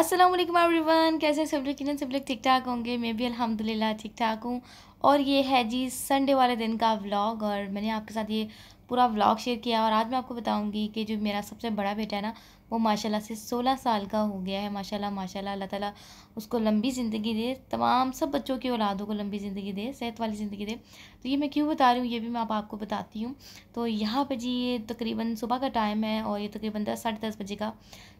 अस्सलाम वालेकुम एवरीवन कैसे सब लोग किरण सब लोग ठीक ठाक होंगे मैं भी अल्हम्दुलिल्लाह ठीक ठाक हूँ और ये है जी संडे वाले दिन का व्लॉग और मैंने आपके साथ ये पूरा व्लॉग शेयर किया और आज मैं आपको बताऊंगी कि जो मेरा सबसे बड़ा बेटा है ना वो माशाल्लाह से सोलह साल का हो गया है माशाल्लाह माशाल्लाह अल्लाह ताला उसको लंबी ज़िंदगी दे तमाम सब बच्चों की औलादों को लंबी ज़िंदगी दे सेहत वाली ज़िंदगी दे तो ये मैं क्यों बता रही हूँ ये भी मैं आप आपको बताती हूँ तो यहाँ पर जी ये तकरीबन सुबह का टाइम है और ये तकरीबन दस साढ़े दस बजे का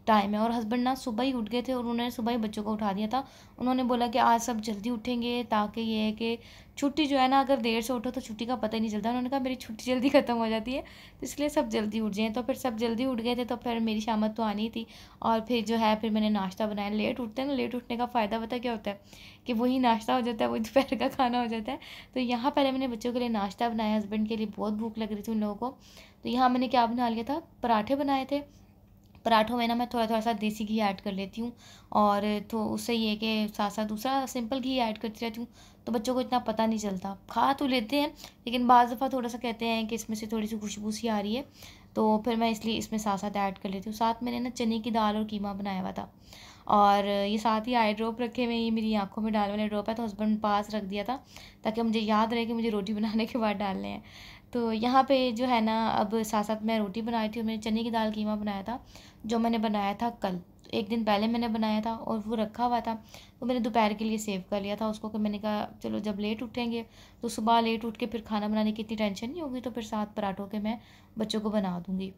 टाइम है और हस्बैंड ना सुबह ही उठ गए थे और उन्होंने सुबह ही बच्चों को उठा दिया था उन्होंने बोला कि आज सब जल्दी उठेंगे ताकि ये है कि छुट्टी जो है ना अगर देर से उठो तो छुट्टी का पता ही नहीं चलता उन्होंने कहा मेरी छुट्टी जल्दी ख़त्म हो जाती है तो इसलिए सब जल्दी उठ जाएँ तो फिर सब जल्दी उठ गए थे तो फिर मेरी शामत तो आनी थी और फिर जो है फिर मैंने नाश्ता बनाया लेट उठते हैं ना लेट उठने का फ़ायदा पता क्या होता है कि वही नाश्ता हो जाता है वही दोपहर का खाना हो जाता है तो यहाँ पहले मैंने बच्चों के लिए नाश्ता बनाया हस्बैंड के लिए बहुत भूख लग रही थी उन लोगों को तो यहाँ मैंने क्या बना लिया था पराठे बनाए थे पराठों में ना मैं थोड़ा थोड़ा सा देसी घी ऐड कर लेती हूँ और तो उससे ये कि साथ साथ दूसरा सिंपल घी ऐड करती रहती हूँ तो बच्चों को इतना पता नहीं चलता खा तो लेते हैं लेकिन बाज़ दफ़ा थोड़ा सा कहते हैं कि इसमें से थोड़ी सी खुशबू सी आ रही है तो फिर मैं इसलिए इसमें साथ साथ ऐड कर लेती हूँ साथ मैंने ना चने की दाल और कीमा बनाया हुआ था और ये साथ ही आई ड्रॉप रखे हुए ये मेरी आंखों में डालने वाले ड्रॉप है तो हस्बैंड पास रख दिया था ताकि मुझे याद रहे कि मुझे रोटी बनाने के बाद डालने हैं तो यहाँ पे जो है ना अब साथ साथ मैं रोटी बनाई थी और मैंने चने की दाल कीमा बनाया था जो मैंने बनाया था कल एक दिन पहले मैंने बनाया था और वो रखा हुआ था वो मैंने दोपहर के लिए सेव कर लिया था उसको कि मैंने कहा चलो जब लेट उठेंगे तो सुबह लेट उठ के फिर खाना बनाने की इतनी टेंशन नहीं होगी तो फिर साथ पराठों के मैं बच्चों को बना दूँगी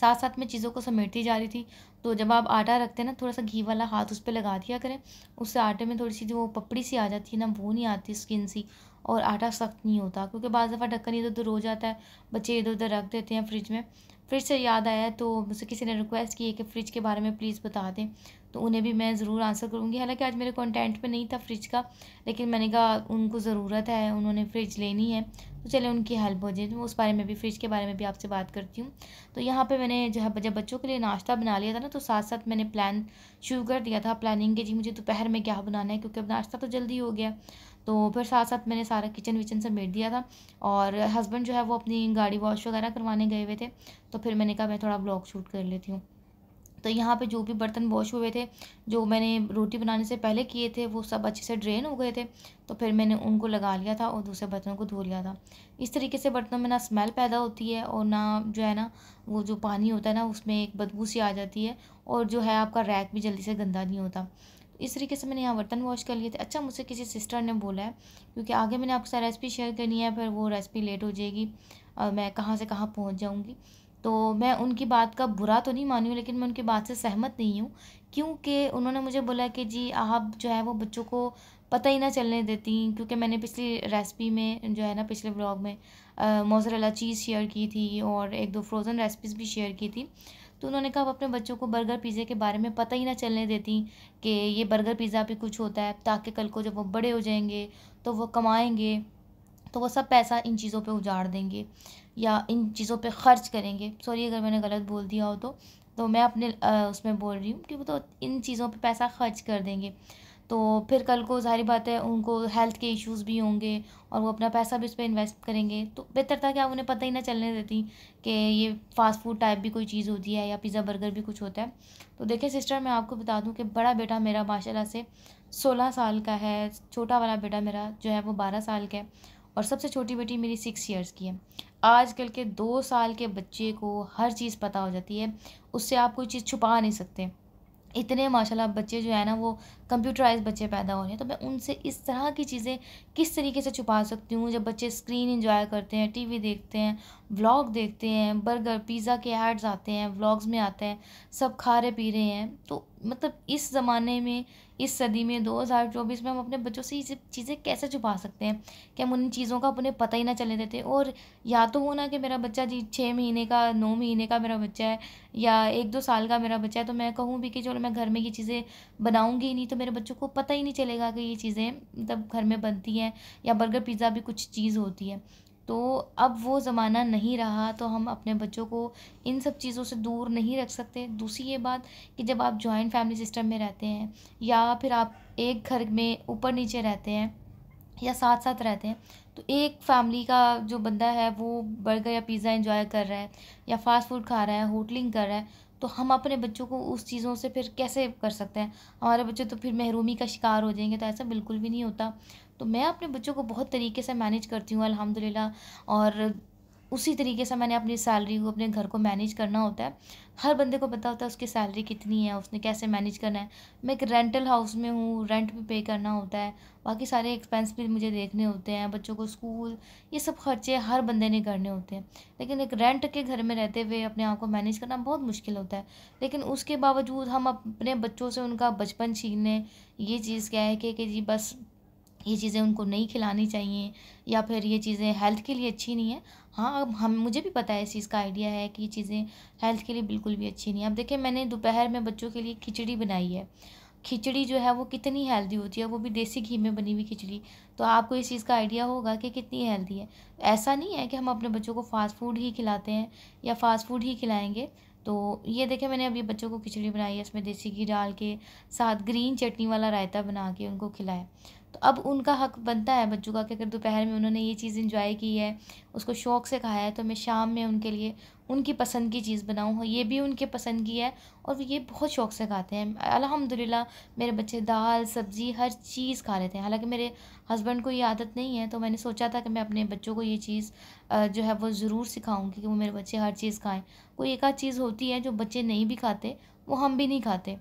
साथ साथ में चीज़ों को समेटती जा रही थी तो जब आप आटा रखते हैं ना थोड़ा सा घी वाला हाथ उस पर लगा दिया करें उससे आटे में थोड़ी सी जो पपड़ी सी आ जाती है ना वो नहीं आती स्किन सी और आटा सख्त नहीं होता क्योंकि बज़ दफ़ा ढक्कन इधर उधर हो जाता है बच्चे इधर उधर रख देते हैं फ्रिज में फ्रिज से याद आया तो मुझसे किसी ने रिक्वेस्ट की है कि फ़्रिज के बारे में प्लीज़ बता दें तो उन्हें भी मैं ज़रूर आंसर करूँगी हालांकि आज मेरे कॉन्टेंट में नहीं था फ्रिज का लेकिन मैंने कहा उनको ज़रूरत है उन्होंने फ्रिज लेनी है तो चले उनकी हेल्प हो जाए तो उस बारे में भी फ्रिज के बारे में भी आपसे बात करती हूँ तो यहाँ पर मैंने जो है जब बच्चों के लिए नाश्ता बना लिया था ना तो साथ साथ मैंने प्लान शुरू कर दिया था प्लानिंग के जी मुझे दोपहर में क्या बनाना है क्योंकि अब नाश्ता तो जल्दी हो गया तो फिर साथ साथ मैंने सारा किचन विचन समेट दिया था और हस्बैंड जो है वो अपनी गाड़ी वॉश वगैरह करवाने गए हुए थे तो फिर मैंने कहा मैं थोड़ा ब्लॉग शूट कर लेती हूँ तो यहाँ पे जो भी बर्तन वॉश हुए थे जो मैंने रोटी बनाने से पहले किए थे वो सब अच्छे से ड्रेन हो गए थे तो फिर मैंने उनको लगा लिया था और दूसरे बर्तनों को धो लिया था इस तरीके से बर्तनों में ना स्मेल पैदा होती है और ना जो है ना वो जो पानी होता है ना उसमें एक बदबू सी आ जाती है और जो है आपका रैक भी जल्दी से गंदा नहीं होता इस तरीके से मैंने यहाँ बर्तन वॉश कर लिए थे अच्छा मुझसे किसी सिस्टर ने बोला है क्योंकि आगे मैंने आपके साथ रेसिपी शेयर करनी है फिर वो रेसिपी लेट हो जाएगी और मैं कहाँ से कहाँ पहुँच जाऊँगी तो मैं उनकी बात का बुरा तो नहीं मानी हूँ लेकिन मैं उनकी बात से सहमत नहीं हूँ क्योंकि उन्होंने मुझे बोला कि जी आप जो है वो बच्चों को पता ही ना चलने देती क्योंकि मैंने पिछली रेसिपी में जो है ना पिछले ब्लॉग में मोजरेला चीज़ शेयर की थी और एक दो फ्रोज़न रेसिपीज़ भी शेयर की थी तो उन्होंने कहा अब अपने बच्चों को बर्गर पिज़्ज़े के बारे में पता ही ना चलने देती कि ये बर्गर पिज़्ज़ा भी कुछ होता है ताकि कल को जब वो बड़े हो जाएंगे तो वो कमाएंगे तो वो सब पैसा इन चीज़ों पे उजाड़ देंगे या इन चीज़ों पे खर्च करेंगे सॉरी अगर मैंने गलत बोल दिया हो तो तो मैं अपने उसमें बोल रही हूँ कि वो तो इन चीज़ों पर पैसा खर्च कर देंगे तो फिर कल को ज़ाहिर बात है उनको हेल्थ के इश्यूज़ भी होंगे और वो अपना पैसा भी उस पर इन्वेस्ट करेंगे तो बेहतर था कि आप उन्हें पता ही ना चलने देती कि ये फ़ास्ट फूड टाइप भी कोई चीज़ होती है या पिज़्ज़ा बर्गर भी कुछ होता है तो देखिए सिस्टर मैं आपको बता दूँ कि बड़ा बेटा मेरा माशा से सोलह साल का है छोटा वाला बेटा मेरा जो है वो बारह साल का है और सबसे छोटी बेटी मेरी सिक्स ईयर्स की है आजकल के दो साल के बच्चे को हर चीज़ पता हो जाती है उससे आप कोई चीज़ छुपा नहीं सकते इतने माशाल्लाह बच्चे जो है ना वो कंप्यूटराइज बच्चे पैदा हो रहे हैं तो मैं उनसे इस तरह की चीज़ें किस तरीके से छुपा सकती हूँ जब बच्चे स्क्रीन इंजॉय करते हैं टीवी देखते हैं व्लॉग देखते हैं बर्गर पिज़्ज़ा के एड्स आते हैं व्लॉग्स में आते हैं सब खा रहे पी रहे हैं तो मतलब इस ज़माने में इस सदी में 2024 में हम अपने बच्चों से ये चीज़ें कैसे छुपा सकते हैं कि हम उन चीज़ों का अपने पता ही ना चले देते और या तो हो ना कि मेरा बच्चा जी छः महीने का नौ महीने का मेरा बच्चा है या एक दो साल का मेरा बच्चा है तो मैं कहूँ भी कि चलो मैं घर में ये चीज़ें बनाऊँगी ही नहीं तो मेरे बच्चों को पता ही नहीं चलेगा कि ये चीज़ें मतलब घर में बनती हैं या बर्गर पिज़्ज़ा भी कुछ चीज़ होती है तो अब वो ज़माना नहीं रहा तो हम अपने बच्चों को इन सब चीज़ों से दूर नहीं रख सकते दूसरी ये बात कि जब आप जॉइंट फैमिली सिस्टम में रहते हैं या फिर आप एक घर में ऊपर नीचे रहते हैं या साथ साथ रहते हैं तो एक फैमिली का जो बंदा है वो बर्गर या पिज़्ज़ा इन्जॉय कर रहा है या फास्ट फूड खा रहा है होटलिंग कर रहा है तो हम अपने बच्चों को उस चीज़ों से फिर कैसे कर सकते हैं हमारे बच्चे तो फिर महरूमी का शिकार हो जाएंगे तो ऐसा बिल्कुल भी नहीं होता तो मैं अपने बच्चों को बहुत तरीके से मैनेज करती हूँ अल्हम्दुलिल्लाह और उसी तरीके से मैंने अपनी सैलरी को अपने घर को मैनेज करना होता है हर बंदे को पता होता है उसकी सैलरी कितनी है उसने कैसे मैनेज करना है मैं एक रेंटल हाउस में हूँ रेंट भी पे करना होता है बाकी सारे एक्सपेंस भी मुझे देखने होते हैं बच्चों को स्कूल ये सब खर्चे हर बंदे ने करने होते हैं लेकिन एक रेंट के घर में रहते हुए अपने आप को मैनेज करना बहुत मुश्किल होता है लेकिन उसके बावजूद हम अपने बच्चों से उनका बचपन छीनने ये चीज़ क्या है कि, कि जी बस ये चीज़ें उनको नहीं खिलानी चाहिए या फिर ये चीज़ें हेल्थ के लिए अच्छी नहीं है हाँ अब हम मुझे भी पता है इस चीज़ का आइडिया है कि ये चीज़ें हेल्थ के लिए बिल्कुल भी अच्छी नहीं है अब देखिए मैंने दोपहर में बच्चों के लिए खिचड़ी बनाई है खिचड़ी जो है वो कितनी हेल्दी होती है वो भी देसी घी में बनी हुई खिचड़ी तो आपको इस चीज़ का आइडिया होगा कि कितनी हेल्दी है ऐसा नहीं है कि हम अपने बच्चों को फ़ास्ट फूड ही खिलाते हैं या फ़ास्ट फूड ही खिलाएंगे तो ये देखें मैंने अभी बच्चों को खिचड़ी बनाई है इसमें देसी घी डाल के साथ ग्रीन चटनी वाला रायता बना के उनको खिलाया तो अब उनका हक बनता है बच्चों का कि अगर दोपहर में उन्होंने ये चीज़ इंजॉय की है उसको शौक़ से खाया है तो मैं शाम में उनके लिए उनकी पसंद की चीज़ बनाऊँ हाँ, ये भी उनके पसंद की है और ये बहुत शौक़ से खाते हैं अल्हम्दुलिल्लाह मेरे बच्चे दाल सब्ज़ी हर चीज़ खा लेते हैं हालांकि मेरे हस्बैंड को ये आदत नहीं है तो मैंने सोचा था कि मैं अपने बच्चों को ये चीज़ जो है वो ज़रूर सिखाऊँगी कि वो मेरे बच्चे हर चीज़ खाएँ कोई एक आध चीज़ होती है जो बच्चे नहीं भी खाते वो हम भी नहीं खाते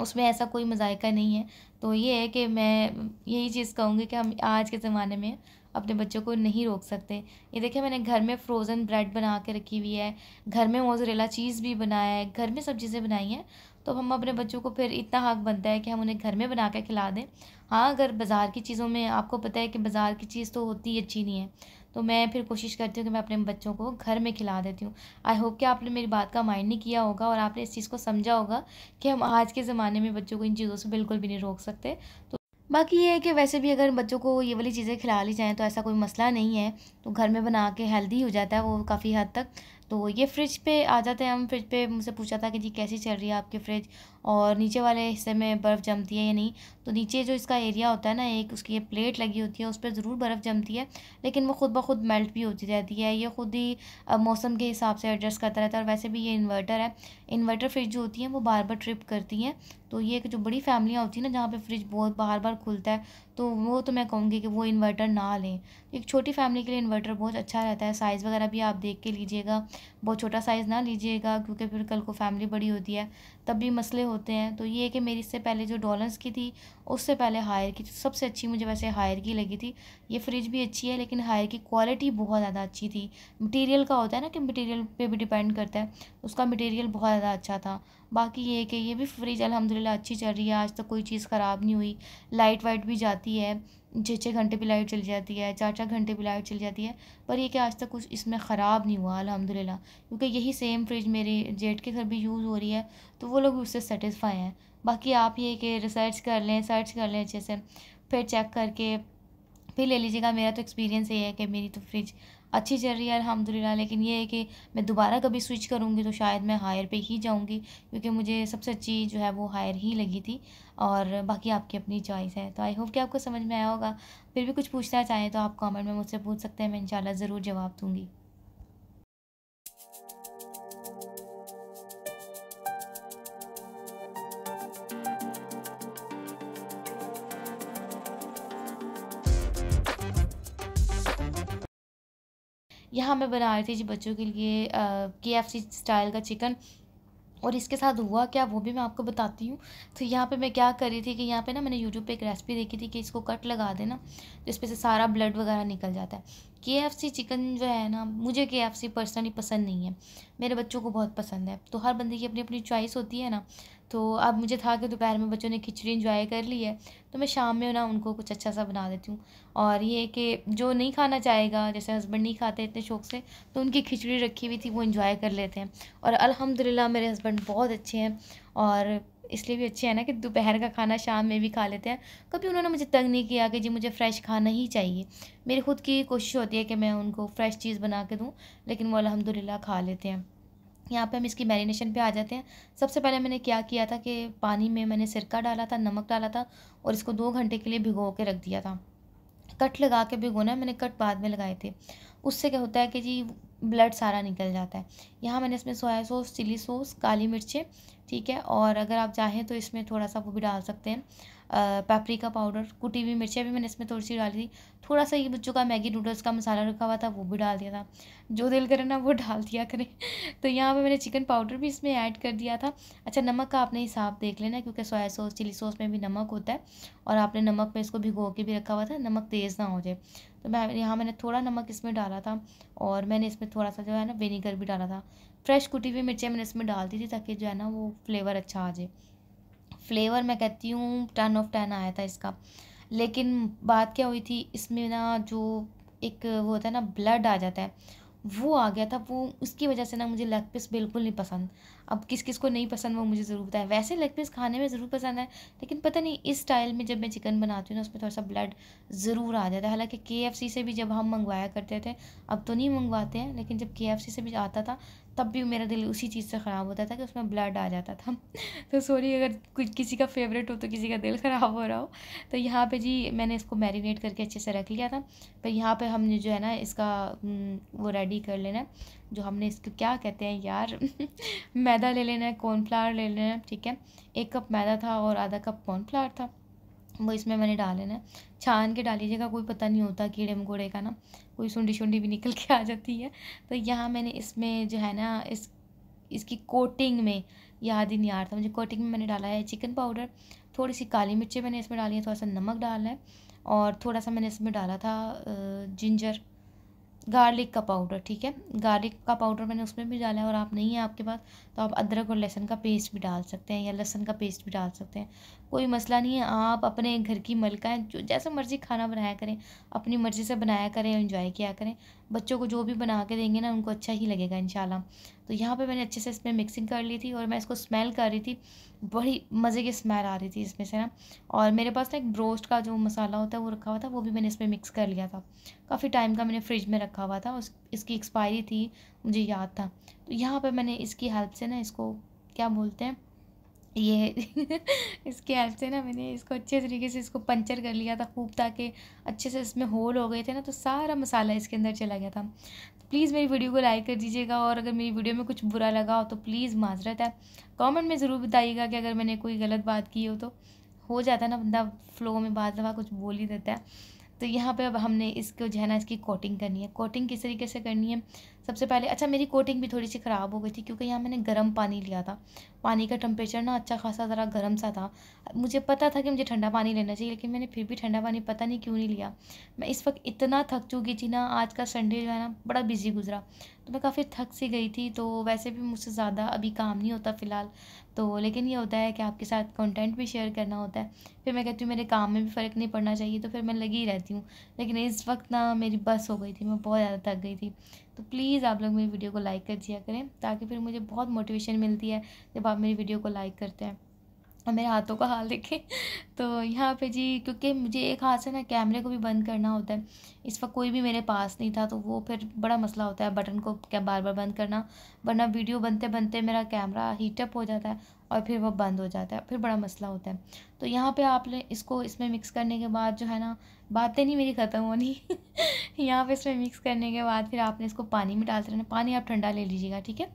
उसमें ऐसा कोई मजायका नहीं है तो ये है कि मैं यही चीज़ कहूँगी कि हम आज के ज़माने में अपने बच्चों को नहीं रोक सकते ये देखिए मैंने घर में फ्रोज़न ब्रेड बना के रखी हुई है घर में मोजरेला चीज़ भी बनाया है घर में सब चीज़ें बनाई हैं तो हम अपने बच्चों को फिर इतना हक बनता है कि हम उन्हें घर में बना के खिला दें हाँ अगर बाज़ार की चीज़ों में आपको पता है कि बाज़ार की चीज़ तो होती अच्छी नहीं है तो मैं फिर कोशिश करती हूँ कि मैं अपने बच्चों को घर में खिला देती हूँ आई होप कि आपने मेरी बात का माइंड नहीं किया होगा और आपने इस चीज़ को समझा होगा कि हम आज के ज़माने में बच्चों को इन चीज़ों से बिल्कुल भी नहीं रोक सकते तो बाकी ये है कि वैसे भी अगर बच्चों को ये वाली चीज़ें खिला ली जाएँ तो ऐसा कोई मसला नहीं है तो घर में बना के हेल्दी हो जाता है वो काफ़ी हद तक तो ये फ्रिज पे आ जाते हैं हम फ्रिज पे मुझसे पूछा था कि जी कैसी चल रही है आपकी फ्रिज और नीचे वाले हिस्से में बर्फ़ जमती है या नहीं तो नीचे जो इसका एरिया होता है ना एक उसकी ये प्लेट लगी होती है उस पर ज़रूर बर्फ़ जमती है लेकिन वो ख़ुद ब खुद मेल्ट भी होती रहती है ये ख़ुद ही मौसम के हिसाब से एडजस्ट करता रहता है और वैसे भी ये इन्वर्टर है इन्वर्टर फ्रिज जो होती हैं वो बार बार ट्रिप करती हैं तो ये एक जो बड़ी फैमिलियाँ होती हैं ना जहाँ पर फ्रिज बहुत बार बार खुलता है तो वो तो मैं कहूँगी कि वो इन्वर्टर ना लें एक छोटी फैमिली के लिए इन्वर्टर बहुत अच्छा रहता है साइज़ वगैरह भी आप देख के लीजिएगा बहुत छोटा साइज़ ना लीजिएगा क्योंकि फिर कल को फैमिली बड़ी होती है तब भी मसले होते हैं तो ये है कि मेरी इससे पहले जो डॉलर्स की थी उससे पहले हायर की सबसे अच्छी मुझे वैसे हायर की लगी थी ये फ्रिज भी अच्छी है लेकिन हायर की क्वालिटी बहुत ज़्यादा अच्छी थी मटीरियल का होता है ना कि मटीरियल पर भी डिपेंड करता है उसका मटीरियल बहुत ज़्यादा अच्छा था बाकी ये कि ये भी फ्रिज अलहमदिल्ला अच्छी चल रही है आज तक तो कोई चीज़ ख़राब नहीं हुई लाइट वाइट भी जाती है छः छः घंटे भी लाइट चली जाती है चार चार घंटे भी लाइट चल जाती है पर ये कि आज तक कुछ इसमें ख़राब नहीं हुआ अलहमदिल्ला क्योंकि यही सेम फ्रिज मेरे जेट के घर भी यूज़ हो रही है तो वो लोग उससे सेटिसफाई हैं बाकी आप ये कि रिसर्च कर लें सर्च कर लें अच्छे से फिर चेक करके फिर ले लीजिएगा मेरा तो एक्सपीरियंस ये है कि मेरी तो फ्रिज अच्छी चल रही है अल्हम्दुलिल्लाह लेकिन ये है कि मैं दोबारा कभी स्विच करूँगी तो शायद मैं हायर पे ही जाऊँगी क्योंकि मुझे सबसे अच्छी जो है वो हायर ही लगी थी और बाकी आपकी अपनी चॉइस है तो आई होप कि आपको समझ में आया होगा फिर भी कुछ पूछना चाहें तो आप कमेंट में मुझसे पूछ सकते हैं मैं इंशाल्लाह ज़रूर जवाब दूँगी यहाँ मैं बना रही थी जी बच्चों के लिए के एफ सी स्टाइल का चिकन और इसके साथ हुआ क्या वो भी मैं आपको बताती हूँ तो यहाँ पे मैं क्या कर रही थी कि यहाँ पे ना मैंने यूट्यूब पे एक रेसिपी देखी थी कि इसको कट लगा देना तो इस पर से सारा ब्लड वगैरह निकल जाता है के एफ सी चिकन जो है ना मुझे के एफ सी पर्सनली पसंद नहीं है मेरे बच्चों को बहुत पसंद है तो हर बंदे की अपनी अपनी चॉइस होती है ना तो अब मुझे था कि दोपहर में बच्चों ने खिचड़ी इंजॉय कर ली है तो मैं शाम में ना उनको कुछ अच्छा सा बना देती हूँ और ये कि जो नहीं खाना चाहेगा जैसे हस्बैंड नहीं खाते इतने शौक से तो उनकी खिचड़ी रखी हुई थी वो इंजॉय कर लेते हैं और अल्हम्दुलिल्लाह मेरे हस्बैंड बहुत अच्छे हैं और इसलिए भी अच्छे हैं ना कि दोपहर का खाना शाम में भी खा लेते हैं कभी उन्होंने मुझे तंग नहीं किया कि जी मुझे फ़्रेश खाना ही चाहिए मेरी ख़ुद की कोशिश होती है कि मैं उनको फ़्रेश चीज़ बना के दूँ लेकिन वो अलहमदिल्ला खा लेते हैं यहाँ पे हम इसकी मैरिनेशन पे आ जाते हैं सबसे पहले मैंने क्या किया था कि पानी में मैंने सिरका डाला था नमक डाला था और इसको दो घंटे के लिए भिगो के रख दिया था कट लगा के भिगोना मैंने कट बाद में लगाए थे उससे क्या होता है कि जी ब्लड सारा निकल जाता है यहाँ मैंने इसमें सोया सॉस चिली सॉस काली मिर्चें ठीक है और अगर आप चाहें तो इसमें थोड़ा सा वो भी डाल सकते हैं पेपरिका पाउडर कुटी हुई मिर्चें भी मैंने इसमें थोड़ी सी डाली थी थोड़ा सा ये बच्चों का मैगी नूडल्स का मसाला रखा हुआ था वो भी डाल दिया था जो दिल करे ना वो डाल दिया करें तो यहाँ पे मैंने चिकन पाउडर भी इसमें ऐड कर दिया था अच्छा नमक का आपने हिसाब देख लेना क्योंकि सोया सॉस चिली सॉस में भी नमक होता है और आपने नमक में इसको भिगो के भी रखा हुआ था नमक तेज़ ना हो जाए तो मैं यहाँ मैंने थोड़ा नमक इसमें डाला था और मैंने इसमें थोड़ा सा जो है ना विनीगर भी डाला था फ्रेश कुटी हुई मिर्चें मैंने इसमें डाल दी थी ताकि जो है ना वो फ्लेवर अच्छा आ जाए फ्लेवर मैं कहती हूँ टन ऑफ टन आया था इसका लेकिन बात क्या हुई थी इसमें ना जो एक वो होता है ना ब्लड आ जाता है वो आ गया था वो उसकी वजह से ना मुझे लेग पीस बिल्कुल नहीं पसंद अब किस किस को नहीं पसंद वो मुझे ज़रूर पता है वैसे लेग पीस खाने में ज़रूर पसंद है लेकिन पता नहीं इस स्टाइल में जब मैं चिकन बनाती हूँ ना उसमें थोड़ा सा ब्लड ज़रूर आ जाता है हालांकि के से भी जब हम मंगवाया करते थे अब तो नहीं मंगवाते हैं लेकिन जब के से भी आता था तब भी मेरा दिल उसी चीज़ से ख़राब होता था कि उसमें ब्लड आ जाता था तो सॉरी अगर कुछ किसी का फेवरेट हो तो किसी का दिल ख़राब हो रहा हो तो यहाँ पे जी मैंने इसको मैरिनेट करके अच्छे से रख लिया था पर यहाँ पे हमने जो है ना इसका वो रेडी कर लेना है जो हमने इसको क्या कहते हैं यार मैदा ले लेना है कॉर्नफ्लावर ले लेना है ठीक है एक कप मैदा था और आधा कप कॉर्नफ्लावर था वो इसमें मैंने डाल लेना छान के डालीजिएगा कोई पता नहीं होता कीड़े मकोड़े का ना कोई सुंडी शुंडी भी निकल के आ जाती है तो यहाँ मैंने इसमें जो है ना इस इसकी कोटिंग में याद ही नहीं आ रहा था मुझे कोटिंग में मैंने डाला है चिकन पाउडर थोड़ी सी काली मिर्ची मैंने इसमें डाली है थोड़ा सा नमक डाला है और थोड़ा सा मैंने इसमें डाला था जिंजर गार्लिक का पाउडर ठीक है गार्लिक का पाउडर मैंने उसमें भी डाला है और आप नहीं है आपके पास तो आप अदरक और लहसुन का पेस्ट भी डाल सकते हैं या लहसुन का पेस्ट भी डाल सकते हैं कोई मसला नहीं है आप अपने घर की मलका जो जैसा मर्ज़ी खाना बनाया करें अपनी मर्ज़ी से बनाया करें इन्जॉय किया करें बच्चों को जो भी बना के देंगे ना उनको अच्छा ही लगेगा इन तो यहाँ पे मैंने अच्छे से इसमें मिक्सिंग कर ली थी और मैं इसको स्मेल कर रही थी बड़ी मज़े की स्मेल आ रही थी इसमें से ना और मेरे पास ना एक ब्रोस्ट का जो मसाला होता है वो रखा हुआ था वो भी मैंने इसमें मिक्स कर लिया था काफ़ी टाइम का मैंने फ्रिज में रखा हुआ था उस इसकी एक्सपायरी थी मुझे याद था तो यहाँ पर मैंने इसकी हेल्प से ना इसको क्या बोलते हैं ये इसके हेल्प से ना मैंने इसको अच्छे तरीके से इसको पंचर कर लिया था खूब ताकि अच्छे से इसमें होल हो गए थे ना तो सारा मसाला इसके अंदर चला गया था तो प्लीज़ मेरी वीडियो को लाइक कर दीजिएगा और अगर मेरी वीडियो में कुछ बुरा लगा हो तो प्लीज़ माजरत है कमेंट में ज़रूर बताइएगा कि अगर मैंने कोई गलत बात की हो तो हो जाता है ना बंदा फ्लो में बात दफ़ा कुछ बोल ही देता है तो यहाँ पर अब हमने इसको जो है ना इसकी कोटिंग करनी है कोटिंग किस तरीके से करनी है सबसे पहले अच्छा मेरी कोटिंग भी थोड़ी सी ख़राब हो गई थी क्योंकि यहाँ मैंने गर्म पानी लिया था पानी का टेम्परेचर ना अच्छा खासा ज़रा गर्म सा था मुझे पता था कि मुझे ठंडा पानी लेना चाहिए लेकिन मैंने फिर भी ठंडा पानी पता नहीं क्यों नहीं लिया मैं इस वक्त इतना थक चुकी थी ना आज का संडे जो है ना बड़ा बिजी गुजरा तो मैं काफ़ी थक सी गई थी तो वैसे भी मुझसे ज़्यादा अभी काम नहीं होता फ़िलहाल तो लेकिन ये होता है कि आपके साथ कंटेंट भी शेयर करना होता है फिर मैं कहती हूँ मेरे काम में भी फ़र्क नहीं पड़ना चाहिए तो फिर मैं लगी रहती हूँ लेकिन इस वक्त ना मेरी बस हो गई थी मैं बहुत ज़्यादा थक गई थी तो प्लीज़ आप लोग मेरी वीडियो को लाइक कर दिया करें ताकि फिर मुझे बहुत मोटिवेशन मिलती है जब आप मेरी वीडियो को लाइक करते हैं और मेरे हाथों का हाल देखें तो यहाँ पे जी क्योंकि मुझे एक हाथ से ना कैमरे को भी बंद करना होता है इस वक्त कोई भी मेरे पास नहीं था तो वो फिर बड़ा मसला होता है बटन को क्या बार बार बंद करना वरना वीडियो बनते बनते मेरा कैमरा हीटअप हो जाता है और फिर वह बंद हो जाता है फिर बड़ा मसला होता है तो यहाँ पे आप इसको इसमें मिक्स करने के बाद जो है ना बातें नहीं मेरी ख़त्म होनी यहाँ पे इसमें मिक्स करने के बाद फिर आपने इसको पानी में डालते रहना पानी आप ठंडा ले लीजिएगा ठीक है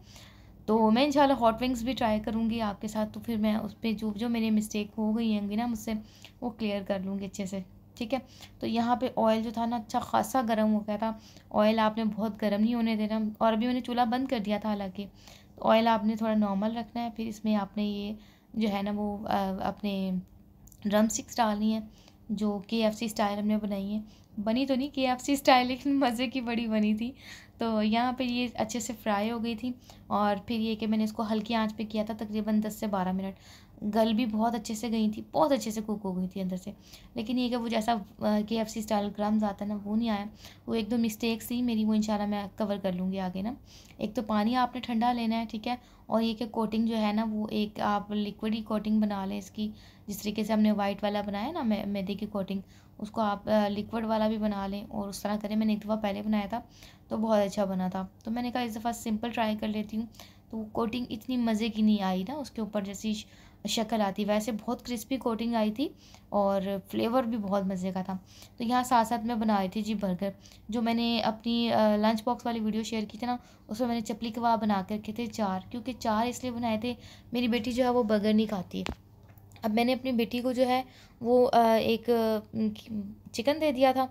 तो मैं इंशाल्लाह हॉट विंग्स भी ट्राई करूँगी आपके साथ तो फिर मैं उस पर जो जो मेरी मिस्टेक हो गई होंगी ना मुझसे वो क्लियर कर लूँगी अच्छे से ठीक है तो यहाँ पे ऑयल जो था ना अच्छा खासा गर्म हो गया था ऑयल आपने बहुत गर्म नहीं होने देना और अभी मैंने चूल्हा बंद कर दिया था हालाँकि ऑयल आपने थोड़ा नॉर्मल रखना है फिर इसमें आपने ये जो है ना वो अपने ड्रम स्टिक्स डालनी है जो के एफ सी स्टाइल हमने बनाई है बनी तो नहीं के एफ सी स्टाइल लेकिन मज़े की बड़ी बनी थी तो यहाँ पे ये अच्छे से फ्राई हो गई थी और फिर ये कि मैंने इसको हल्की आंच पे किया था तकरीबन दस से बारह मिनट गल भी बहुत अच्छे से गई थी बहुत अच्छे से कुक हो गई थी अंदर से लेकिन ये कि वो जैसा के एफ सी स्टाइल क्रम्स आता है ना वो नहीं आया वो एक दो मिस्टेक्स थी मेरी वो इंशाल्लाह मैं कवर कर लूँगी आगे ना एक तो पानी आपने ठंडा लेना है ठीक है और ये कि कोटिंग जो है ना वो एक आप लिक्विड ही कोटिंग बना लें इसकी जिस तरीके से हमने वाइट वाला बनाया ना मैदे की कोटिंग उसको आप लिक्विड वाला भी बना लें और उस तरह करें मैंने एक दफ़ा पहले बनाया था तो बहुत अच्छा बना था तो मैंने कहा इस दफ़ा सिंपल ट्राई कर लेती हूँ तो कोटिंग इतनी मज़े की नहीं आई ना उसके ऊपर जैसी शक्ल आती वैसे बहुत क्रिस्पी कोटिंग आई थी और फ्लेवर भी बहुत मज़े का था तो यहाँ साथ साथ मैं बना रही थी जी बर्गर जो मैंने अपनी लंच बॉक्स वाली वीडियो शेयर की थी ना उसमें मैंने चपली कबाब बना करके रखे थे चार क्योंकि चार इसलिए बनाए थे मेरी बेटी जो है वो बर्गर नहीं खाती है अब मैंने अपनी बेटी को जो है वो एक चिकन दे दिया था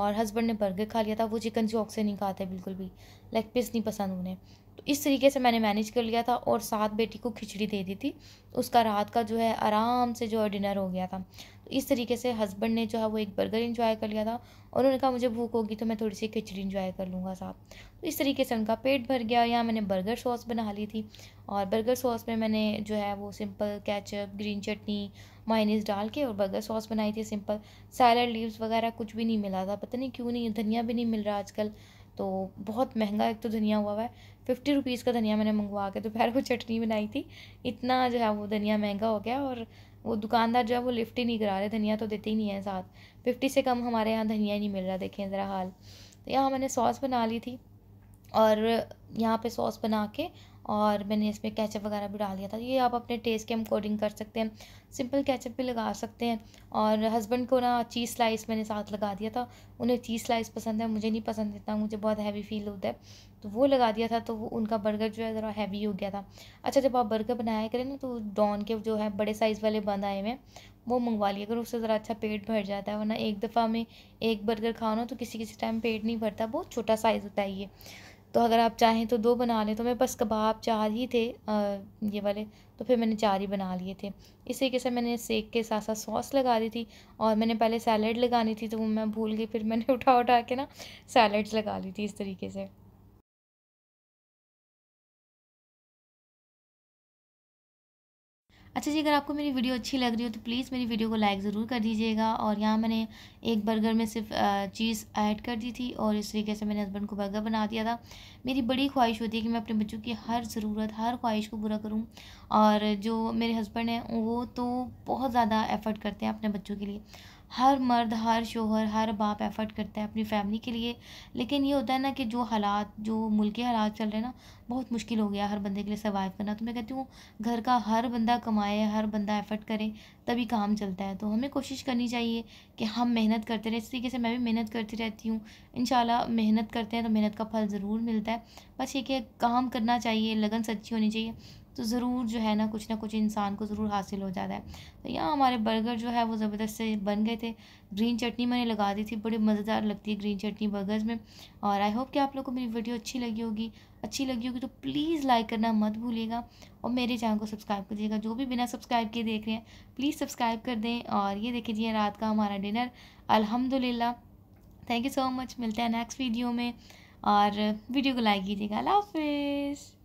और हस्बैंड ने बर्गर खा लिया था वो चिकन चौक से नहीं खाते बिल्कुल भी लेग पीस नहीं पसंद उन्हें तो इस तरीके से मैंने मैनेज कर लिया था और साथ बेटी को खिचड़ी दे दी थी उसका रात का जो है आराम से जो है डिनर हो गया था तो इस तरीके से हस्बैंड ने जो है वो एक बर्गर इंजॉय कर लिया था और उन्होंने कहा मुझे भूख होगी तो मैं थोड़ी सी खिचड़ी इंजॉय कर लूँगा साथ तो इस तरीके से उनका पेट भर गया यहाँ मैंने बर्गर सॉस बना ली थी और बर्गर सॉस में मैंने जो है वो सिंपल कैचअप ग्रीन चटनी माइनीस डाल के और बर्गर सॉस बनाई थी सिंपल सैलड लीव्स वगैरह कुछ भी नहीं मिला था पता नहीं क्यों नहीं धनिया भी नहीं मिल रहा आजकल तो बहुत महंगा एक तो धनिया हुआ हुआ है फिफ्टी रुपीज़ का धनिया मैंने मंगवा के दोपहर को चटनी बनाई थी इतना जो है वो धनिया महंगा हो गया और वो दुकानदार जो है वो लिफ्ट ही नहीं करा रहे धनिया तो देते ही नहीं है साथ फिफ्टी से कम हमारे यहाँ धनिया नहीं मिल रहा देखें ज़रा हाल तो यहाँ मैंने सॉस बना ली थी और यहाँ पे सॉस बना के और मैंने इसमें कैचअप वगैरह भी डाल दिया था ये आप अपने टेस्ट के अकॉर्डिंग कर सकते हैं सिंपल कैचअप भी लगा सकते हैं और हस्बैंड को ना चीज़ स्लाइस मैंने साथ लगा दिया था उन्हें चीज़ स्लाइस पसंद है मुझे नहीं पसंद इतना मुझे बहुत हैवी फील होता है तो वो लगा दिया था तो वो उनका बर्गर जो है ज़रा हैवी हो गया था अच्छा जब आप बर्गर बनाया करें ना तो डॉन के जो है बड़े साइज़ वाले बंद आए हुए वो मंगवा लिया करो उससे ज़रा अच्छा पेट भर जाता है वरना एक दफ़ा में एक बर्गर खाओ ना तो किसी किसी टाइम पेट नहीं भरता बहुत छोटा साइज़ होता है ये तो अगर आप चाहें तो दो बना लें तो मेरे पास कबाब चार ही थे ये वाले तो फिर मैंने चार ही बना लिए थे इस तरीके से मैंने सेक के साथ साथ सॉस लगा दी थी और मैंने पहले सैलड लगानी थी तो वो मैं भूल गई फिर मैंने उठा उठा के ना सैलड्स लगा ली थी इस तरीके से अच्छा जी अगर आपको मेरी वीडियो अच्छी लग रही हो तो प्लीज़ मेरी वीडियो को लाइक ज़रूर कर दीजिएगा और यहाँ मैंने एक बर्गर में सिर्फ चीज़ ऐड कर दी थी और इस तरीके से मैंने हस्बैंड को बर्गर बना दिया था मेरी बड़ी ख्वाहिश होती है कि मैं अपने बच्चों की हर ज़रूरत हर ख्वाहिश को पूरा करूँ और जो मेरे हस्बैंड हैं वो तो बहुत ज़्यादा एफ़र्ट करते हैं अपने बच्चों के लिए हर मर्द हर शोहर हर बाप एफ़र्ट करता है अपनी फैमिली के लिए लेकिन ये होता है ना कि जो हालात जो मुल्क के हालात चल रहे हैं ना बहुत मुश्किल हो गया हर बंदे के लिए सर्वाइव करना तो मैं कहती हूँ घर का हर बंदा कमाए हर बंदा एफ़र्ट करे तभी काम चलता है तो हमें कोशिश करनी चाहिए कि हम मेहनत करते रहें इस तरीके से मैं भी मेहनत करती रहती हूँ इन मेहनत करते हैं तो मेहनत का फल ज़रूर मिलता है बस ये कि काम करना चाहिए लगन सच्ची होनी चाहिए तो ज़रूर जो है ना कुछ ना कुछ इंसान को ज़रूर हासिल हो जाता है तो यहाँ हमारे बर्गर जो है वो ज़बरदस्त से बन गए थे ग्रीन चटनी मैंने लगा दी थी बड़ी मज़ेदार लगती है ग्रीन चटनी बर्गर्स में और आई होप कि आप लोग को मेरी वीडियो अच्छी लगी होगी अच्छी लगी होगी तो प्लीज़ लाइक करना मत भूलिएगा और मेरे चैनल को सब्सक्राइब कर दीजिएगा जो भी बिना सब्सक्राइब किए देख रहे हैं प्लीज़ सब्सक्राइब कर दें और ये देखिए जी रात का हमारा डिनर अलहमदिल्ला थैंक यू सो मच मिलते हैं नेक्स्ट वीडियो में और वीडियो को लाइक कीजिएगा अल्लाह हाफिज़